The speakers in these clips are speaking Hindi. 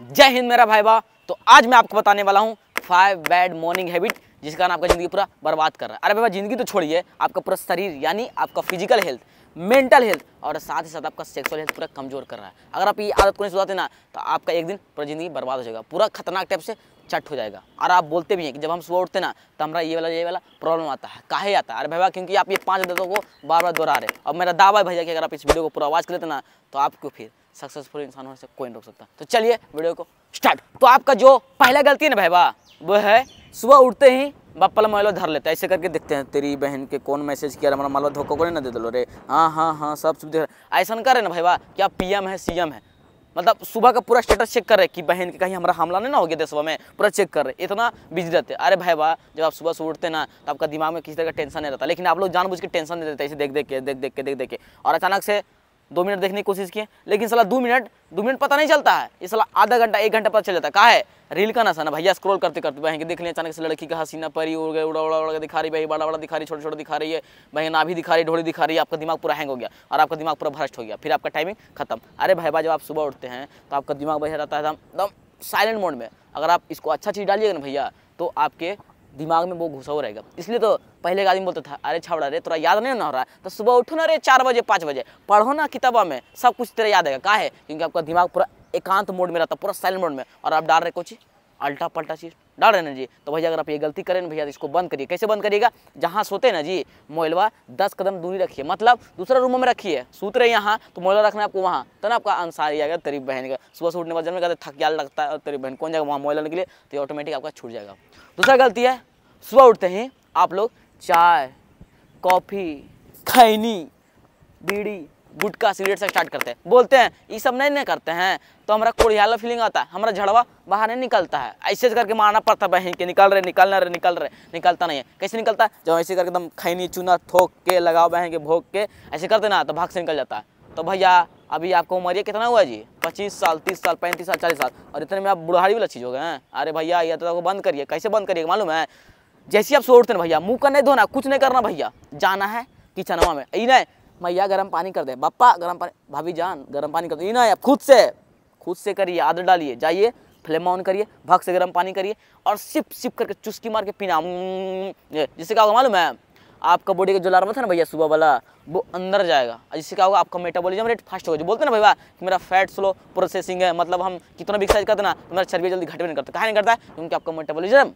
जय हिंद मेरा भाई बा तो आज मैं आपको बताने वाला हूँ फाइव बैड मॉर्निंग हैबिट जिसके कारण आपका ज़िंदगी पूरा बर्बाद कर रहा है अरे भाई ज़िंदगी तो छोड़िए आपका पूरा शरीर यानी आपका फिजिकल हेल्थ मेंटल हेल्थ और साथ ही साथ आपका सेक्सुअल हेल्थ पूरा कमज़ोर कर रहा है अगर आप ये आदत को नहीं सुधारते ना तो आपका एक दिन पूरा ज़िंदगी बर्बाद हो जाएगा पूरा खतरनाक टाइप से चट हो जाएगा और आप बोलते भी हैं कि जब हम सुबह उठते ना तो हमारा ये वाला ये वाला प्रॉब्लम आता है काहे आता है अरे भैया क्योंकि आप ये पाँच आदतों को बार बार दोहरा रहे और मेरा दावा है भैया कि अगर आप इस वीडियो को पूरा वॉच कर लेते ना तो आपको फिर सक्सेसफुल इंसान होने से कोई नहीं रोक सकता तो चलिए वीडियो को स्टार्ट तो आपका जो पहला गलती है ना भाई बाह वो है सुबह उठते ही बापल मोबाइल धर लेता है ऐसे करके देखते हैं तेरी बहन के कौन मैसेज किया हमारा मालवा धोखा को ना दे दो रे हाँ हाँ हाँ सब सुबह ऐसा कर करे ना भाई आप क्या एम है सीएम है मतलब सुबह का पूरा स्टेटस चेक कर रहे कि बहन के कहीं हमारा हमला नहीं ना हो गया सुबह में पूरा चेक कर रहे इतना बिजी रहते अरे भाई वाह जब आप सुबह से उठते ना तो आपका दिमाग में किसी तरह का टेंशन नहीं रहता लेकिन आप लोग जानबूझ के टेंशन दे देते ऐसे देख देख के देख देख के देख देख के और अचानक से दो मिनट देखने की कोशिश किए लेकिन सला दो मिनट दो मिनट पता नहीं चलता है ये सला आधा घंटा एक घंटा पता चल जाता है कहा है रील का ना सा ना भैया स्क्रॉल करते करते भाई देख लिया अचानक से लड़की का हसीना परी उड़ गए उड़ा उड़ा उड़ा दिखा रही भाई बड़ा बड़ा दिखा रही छोटे छोटे दिखा रही है भाई भी दिखा रही ढोली दिखा रही है आपका दिमाग पूरा हैंग हो गया और आपका दिमाग पूरा भ्रष्ट हो गया फिर आपका टाइमिंग खत्म अरे भाई जब आप सुबह उठते हैं तो आपका दिमाग बढ़िया रहता है एकदम साइलेंट मोड में अगर आप इसको अच्छा चीज़ डालिएगा ना भैया तो आपके दिमाग में वो घुसा हुआ रहेगा इसलिए तो पहले का आदमी बोलता था अरे छावड़ा रे तुरा याद नहीं ना हो रहा है तो सुबह उठो ना रे चार बजे पाँच बजे पढ़ो ना किताबा में सब कुछ तेरा याद आएगा का है क्योंकि आपका दिमाग पूरा एकांत मोड में रहता पूरा साइलेंट मोड में और आप डाल रहे कोची अल्टा पल्टा चीज़ डाल रहे ना जी तो भैया अगर आप ये गलती करें ना भैया तो इसको बंद करिए कैसे बंद करिएगा जहाँ सोते ना जी मोबाइलवा दस कदम दूरी रखिए मतलब दूसरा रूम में रखिए सूत रहे यहाँ तो मोबाइल रखना आपको वहाँ तो ना आपका आंसार ही आएगा तेरी बहन का सुबह से उठने बाद जब कहते तो थकियाल लगता है तेरी बहन कौन जाएगा वहाँ मोबाइल लेने के लिए तो ऑटोमेटिक आपका छूट जाएगा दूसरा गलती है सुबह उठते हैं आप लोग चाय कॉफ़ी खैनी बीड़ी गुटका सिगरेट से स्टार्ट करते हैं बोलते हैं ये सब नहीं नहीं करते हैं तो हमारा कोड़ियाला फीलिंग आता है हमारा झड़वा बाहर नहीं निकलता है ऐसे करके मारना पड़ता है बहन के निकल रहे निकल रहे निकल रहे निकलता नहीं है कैसे निकलता है जब ऐसे करके एकदम खैनी चूना थोक के लगाओ बहन के भोग के ऐसे करते ना तो भाग से निकल जाता है तो भैया अभी आपको उम्र ये कितना हुआ जी पच्चीस साल तीस साल पैंतीस साल चालीस साल और इतने में आप बुढ़ारी वाला चीज़ हो गए हैं अरे भैया ये तो आपको बंद करिए कैसे बंद करिए मालूम है जैसे आप छोड़ते ना भैया मुँह का नहीं धोना कुछ नहीं करना भैया जाना है किचनवा में ई ना मैया गर्म पानी कर दे पप्पा गर्म पानी भाभी जान गर्म पानी कर दे ना आप खुद से खुद से करिए आदर डालिए जाइए फ्लेम ऑन करिए भाग से गर्म पानी करिए और सिप सिप करके चुस्की मार के पीना जिससे क्या होगा मालूम है आपका बॉडी का जो लार्मा था ना भैया सुबह वाला वो अंदर जाएगा जिससे क्या होगा आपका मेटाबॉलिज्म रेट फास्ट होगा जो बोलते ना भैया कि मेरा फैट स्लो प्रोसेसिंग है मतलब हम कितना भी एक्सरसाइज करते ना तो मेरा चर्बी जल्दी घट भी नहीं करता कहा नहीं करता है क्योंकि आपका मेटाबॉलिज्म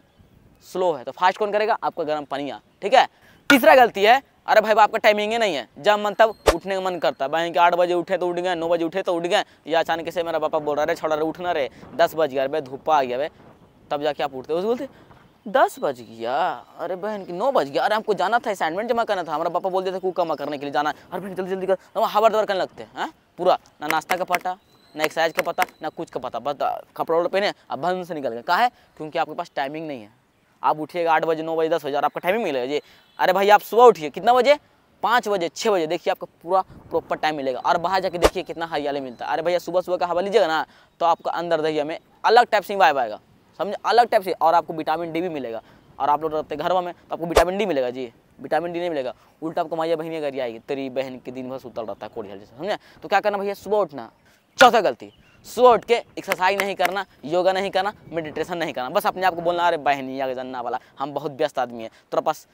स्लो है तो फास्ट कौन करेगा आपका गर्म पनिया ठीक है तीसरा गलती है अरे भाई आपका टाइमिंग ही नहीं है जब मन तब उठने का मन करता है भाई कि आठ बजे उठे तो उठ गए नौ बजे उठे तो उठ गए या अचानक से मेरा पापा बोल रहा है छोड़ा रे उठना रे दस बज गया भाई धुप्पा आ गया भाई तब जाके आप उठते हो बोलते दस बज गया अरे बहन की नौ बज गया अरे हमको जाना था असाइनमेंट जमा करना था हमारा पापा बोल देते कुक कमा करने के लिए जाना अरे बहन जल्दी जल्दी कर हम हवर दवर करने लगते हैं हाँ? पूरा ना नाश्ता का पता ना एक्सरसाइज का पता ना कुछ का पता बस कपड़ा वपड़ा पहने अब भन से निकल गए कहा है क्योंकि आपके पास टाइमिंग नहीं है आप उठिएगा आठ बजे नौ बजे दस बजे और आपका टाइमिंग मिलेगा जी अरे भाई आप सुबह उठिए कितना बजे पाँच बजे छः बजे देखिए आपका पूरा प्रॉपर टाइम मिलेगा और बाहर जाके देखिए कितना हरियाली मिलता है अरे भैया सुबह सुबह का हवा लीजिएगा ना तो आपका अंदर दहिया में अलग टाइप से वाइब आएगा समझे अलग टाइप से और आपको विटामिन डी भी मिलेगा और आप लोग रहते घर में तो आपको विटामिन डी मिलेगा जी विटामिन डी नहीं मिलेगा उल्टा आपको माइया बहनी अगर आएगी तेरी बहन के दिन भर सुतल रहता है कोड़ियाल जैसे समझे तो क्या करना भैया सुबह उठना चौथा गलती सुबह उठ के एक्सरसाइज नहीं करना योगा नहीं करना मेडिटेशन नहीं करना बस अपने आप को बोलना अरे बहनी या जन्ना वाला हम बहुत व्यस्त आदमी है तेरा पास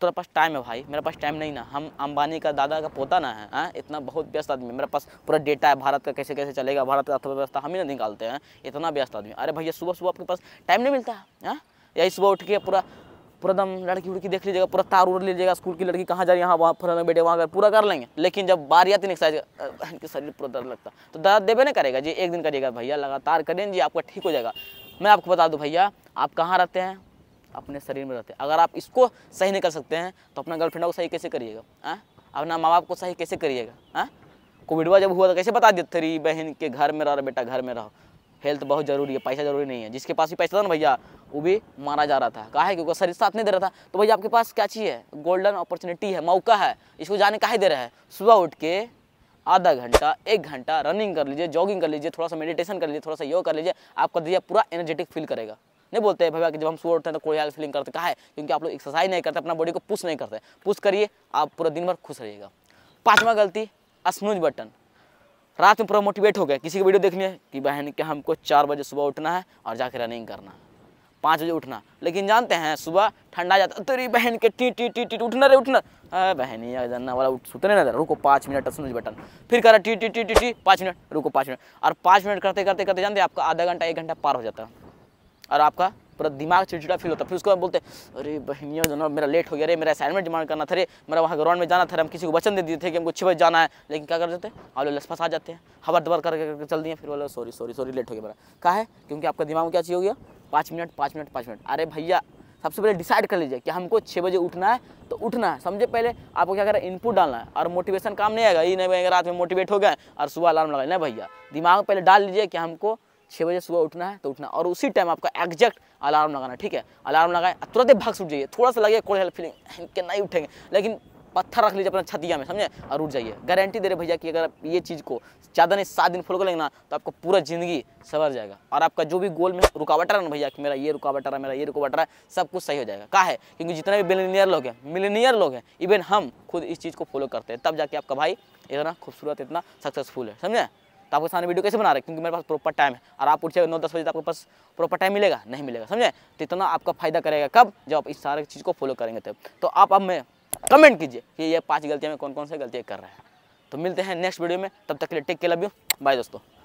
तोरा पास टाइम है भाई मेरे पास टाइम नहीं ना हम अंबानी का दादा का पोता ना है आ? हाँ? इतना बहुत व्यस्त आदमी मेरे पास पूरा डेटा है भारत का कैसे कैसे चलेगा भारत का अर्थव्यवस्था हम ही ना निकालते हैं इतना व्यस्त आदमी अरे भैया सुबह सुबह अपने पास टाइम नहीं मिलता है हाँ? यही सुबह उठ के पूरा पूरा दम लड़की उड़की देख लीजिएगा पूरा तार उड़ लीजिएगा स्कूल की लड़की कहाँ जा रही है यहाँ वहाँ फलाने बेटे वहाँ कर पूरा कर लेंगे लेकिन जब बारी आती एक्सरसाइज बहन के शरीर पूरा दर्द लगता तो दर्द देवे नहीं करेगा जी एक दिन करिएगा भैया लगातार करें जी आपका ठीक हो जाएगा मैं आपको बता दूँ भैया आप कहाँ रहते हैं अपने शरीर में रहते हैं अगर आप इसको सही नहीं कर सकते हैं तो अपना गर्लफ्रेंड को सही कैसे करिएगा हाँ? अपना माँ बाप को सही कैसे करिएगा हाँ? कोविडवा जब हुआ तो कैसे बता देते तेरी बहन के घर में रहो बेटा घर में रहो हेल्थ बहुत जरूरी है पैसा जरूरी नहीं है जिसके पास भी पैसा था ना भैया वो भी मारा जा रहा था कहा है क्योंकि शरीर साथ नहीं दे रहा था तो भैया आपके पास क्या चीज़ है गोल्डन अपॉर्चुनिटी है मौका है इसको जाने ही दे रहा है सुबह उठ के आधा घंटा एक घंटा रनिंग कर लीजिए जॉगिंग कर लीजिए थोड़ा सा मेडिटेशन कर लीजिए थोड़ा सा योग कर लीजिए आपका दिया पूरा एनर्जेटिक फील करेगा नहीं बोलते हैं भैया कि जब हम सुबह उठते हैं तो कोई फीलिंग करते कहा है क्योंकि आप लोग एक्सरसाइज नहीं करते अपना बॉडी को पुश नहीं करते पुश करिए आप पूरा दिन भर खुश रहिएगा पाँचवा गलती स्नूज बटन रात में पूरा मोटिवेट हो गया किसी को वीडियो देख लिया कि बहन के हमको चार बजे सुबह उठना है और जाके रनिंग करना है पाँच बजे उठना लेकिन जानते हैं सुबह ठंडा जाता तेरी बहन के टी टी टी टी उठना रे उठना अरे बहन ही जानना वाला उठ सुतने ना रुको पाँच मिनट सुनो बटन फिर करा टी टी टी टी टी पाँच मिनट रुको पाँच मिनट और पाँच मिनट करते करते करते जानते आपका आधा घंटा एक घंटा पार हो जाता है और आपका पूरा दिमाग चिड़चिड़ा फील होता है फिर उसके बाद बोलते अरे बहनियों ना मेरा लेट हो गया अरे मेरा असाइनमेंट जमा करना था अरे मेरा वहाँ ग्राउंड में जाना था हम किसी को वचन दे दिए थे कि हमको छः बजे जाना है लेकिन क्या कर देते आप लोग लसफस आ जाते हैं हवा दबर करके करके चल दिए फिर बोला सॉरी सॉरी सॉरी लेट हो गया मेरा कहा है क्योंकि आपका दिमाग में क्या चाहिए हो गया पाँच मिनट पाँच मिनट पाँच मिनट अरे भैया सबसे पहले डिसाइड कर लीजिए कि हमको छः बजे उठना है तो उठना है समझे पहले आपको क्या करें इनपुट डालना है और मोटिवेशन काम नहीं आएगा ये नहीं भाई रात में मोटिवेट हो गए और सुबह अलार्म लगा ना भैया दिमाग में पहले डाल लीजिए कि हमको छः बजे सुबह उठना है तो उठना और उसी टाइम आपका एग्जैक्ट अलार्म लगाना ठीक है अलार्म लगाए तुरंत भाग सूट जाइए थोड़ा सा लगे कोई हेल्प फीलिंग के नहीं उठेंगे लेकिन पत्थर रख लीजिए अपना छतिया में समझे और उठ जाइए गारंटी दे रहे भैया कि अगर आप ये चीज़ को ज़्यादा नहीं सात दिन फॉलो करेंगे ना तो आपका पूरा जिंदगी संवर जाएगा और आपका जो भी गोल में रुकावट रहा ना भैया कि मेरा ये रुकावट रहा है मेरा ये रुकावट रहा है सब कुछ सही हो जाएगा का है क्योंकि जितने भी मिलीनियर लोग हैं मिलीनियर लोग हैं इवन हम खुद इस चीज़ को फॉलो करते हैं तब जाके आपका भाई इतना खूबसूरत इतना सक्सेसफुल है समझे तो आपके सामने वीडियो कैसे बना रहे क्योंकि मेरे पास प्रॉपर टाइम है और आप पूछे नौ दस बजे तक आपके पास प्रॉपर टाइम मिलेगा नहीं मिलेगा समझे तो इतना आपका फायदा करेगा कब जब आप इस सारे चीज़ को फॉलो करेंगे तब तो आप अब मैं कमेंट कीजिए कि ये पाँच गलतियाँ में कौन कौन सी गलतियाँ कर रहे हैं तो मिलते हैं नेक्स्ट वीडियो में तब तक के लिए टेक के लव यू बाय दोस्तों